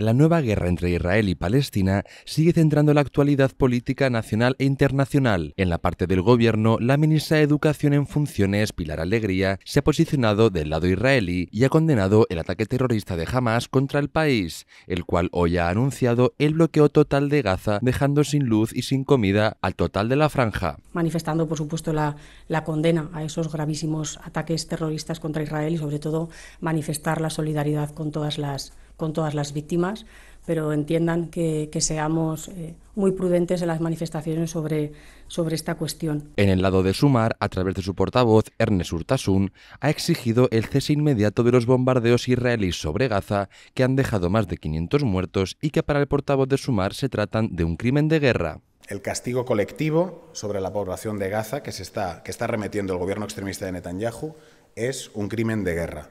la nueva guerra entre Israel y Palestina sigue centrando la actualidad política nacional e internacional. En la parte del gobierno, la ministra de Educación en funciones, Pilar Alegría, se ha posicionado del lado israelí y ha condenado el ataque terrorista de Hamas contra el país, el cual hoy ha anunciado el bloqueo total de Gaza, dejando sin luz y sin comida al total de la franja. Manifestando, por supuesto, la, condena a esos gravísimos ataques terroristas contra Israel y, sobre todo, manifestar la solidaridad con todas las con todas las víctimas, pero entiendan que, seamos eh, muy prudentes en las manifestaciones sobre, sobre esta cuestión. En el lado de Sumar, a través de su portavoz, Ernest Urtasun, ha exigido el cese inmediato de los bombardeos israelíes sobre Gaza, que han dejado más de 500 muertos y que para el portavoz de Sumar se tratan de un crimen de guerra el castigo colectivo sobre la población de Gaza que, se está, que está remetiendo el gobierno extremista de Netanyahu es un crimen de guerra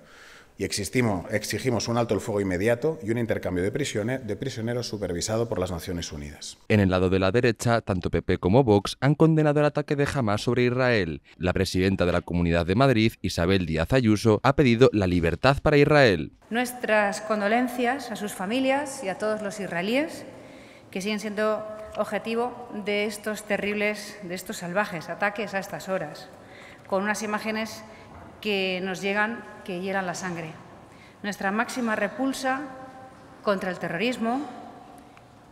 y exigimos un alto el fuego inmediato y un intercambio de, prisiones, de prisioneros supervisado por las Naciones Unidas. En el lado de la derecha, tanto PP como Vox han condenado el ataque de Hamas sobre Israel. La presidenta de la Comunidad de Madrid, Isabel Díaz Ayuso, ha pedido la libertad para Israel. Nuestras condolencias a sus familias y a todos los israelíes que siguen siendo objetivo de estos terribles, de estos salvajes ataques a estas horas, con unas imágenes que nos llegan que hieran la sangre. Nuestra máxima repulsa contra el terrorismo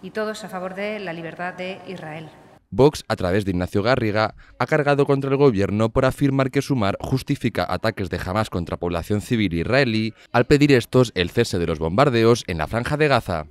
y todos a favor de la libertad de Israel. Vox, a través de Ignacio Garriga, ha cargado contra el gobierno por afirmar que Sumar justifica ataques de Hamas contra población civil israelí al pedir estos el cese de los bombardeos en la franja de Gaza.